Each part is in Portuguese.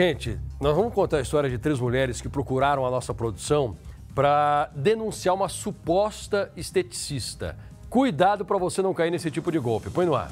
Gente, nós vamos contar a história de três mulheres que procuraram a nossa produção para denunciar uma suposta esteticista. Cuidado para você não cair nesse tipo de golpe. Põe no ar.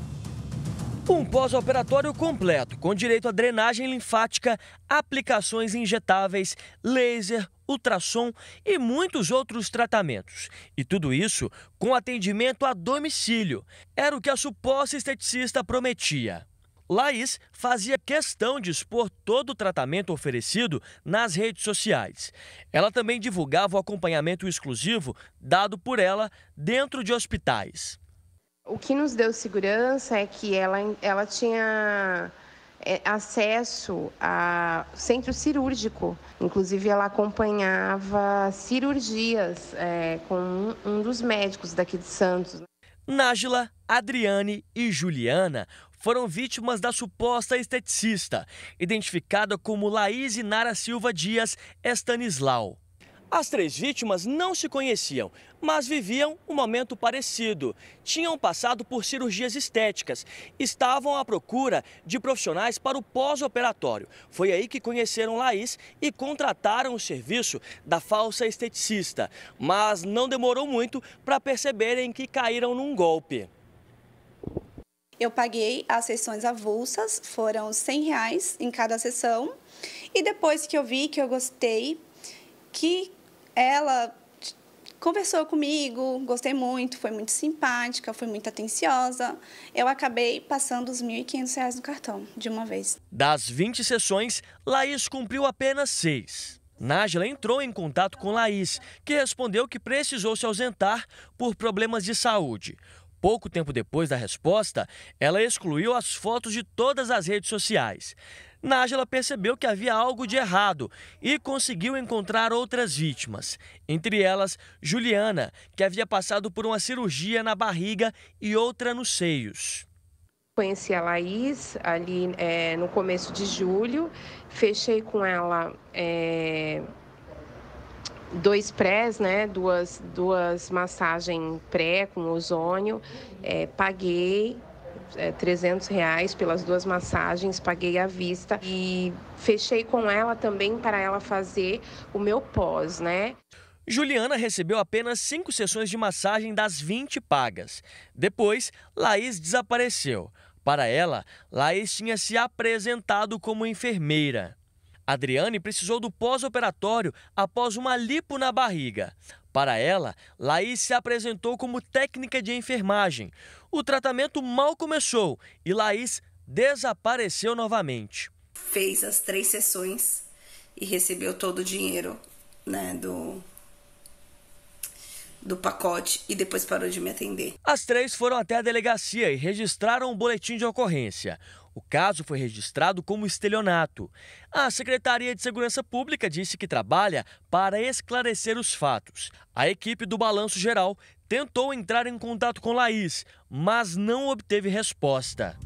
Um pós-operatório completo, com direito a drenagem linfática, aplicações injetáveis, laser, ultrassom e muitos outros tratamentos. E tudo isso com atendimento a domicílio. Era o que a suposta esteticista prometia. Laís fazia questão de expor todo o tratamento oferecido nas redes sociais. Ela também divulgava o acompanhamento exclusivo dado por ela dentro de hospitais. O que nos deu segurança é que ela, ela tinha é, acesso a centro cirúrgico. Inclusive, ela acompanhava cirurgias é, com um dos médicos daqui de Santos. Nájila, Adriane e Juliana foram vítimas da suposta esteticista, identificada como Laís Nara Silva Dias Estanislau. As três vítimas não se conheciam, mas viviam um momento parecido. Tinham passado por cirurgias estéticas, estavam à procura de profissionais para o pós-operatório. Foi aí que conheceram Laís e contrataram o serviço da falsa esteticista. Mas não demorou muito para perceberem que caíram num golpe. Eu paguei as sessões avulsas, foram 100 reais em cada sessão. E depois que eu vi que eu gostei, que ela conversou comigo, gostei muito, foi muito simpática, foi muito atenciosa. Eu acabei passando os R$ 1.500 no cartão, de uma vez. Das 20 sessões, Laís cumpriu apenas seis. Nájila entrou em contato com Laís, que respondeu que precisou se ausentar por problemas de saúde. Pouco tempo depois da resposta, ela excluiu as fotos de todas as redes sociais. Nájila percebeu que havia algo de errado e conseguiu encontrar outras vítimas, entre elas Juliana, que havia passado por uma cirurgia na barriga e outra nos seios. Conheci a Laís ali é, no começo de julho, fechei com ela é, dois prés, né? Duas, duas massagens pré com ozônio, é, paguei é, 300 reais pelas duas massagens, paguei à vista e fechei com ela também para ela fazer o meu pós, né? Juliana recebeu apenas cinco sessões de massagem das 20 pagas. Depois, Laís desapareceu. Para ela, Laís tinha se apresentado como enfermeira. Adriane precisou do pós-operatório após uma lipo na barriga. Para ela, Laís se apresentou como técnica de enfermagem. O tratamento mal começou e Laís desapareceu novamente. Fez as três sessões e recebeu todo o dinheiro né, do, do pacote e depois parou de me atender. As três foram até a delegacia e registraram um boletim de ocorrência. O caso foi registrado como estelionato. A Secretaria de Segurança Pública disse que trabalha para esclarecer os fatos. A equipe do Balanço Geral tentou entrar em contato com Laís, mas não obteve resposta.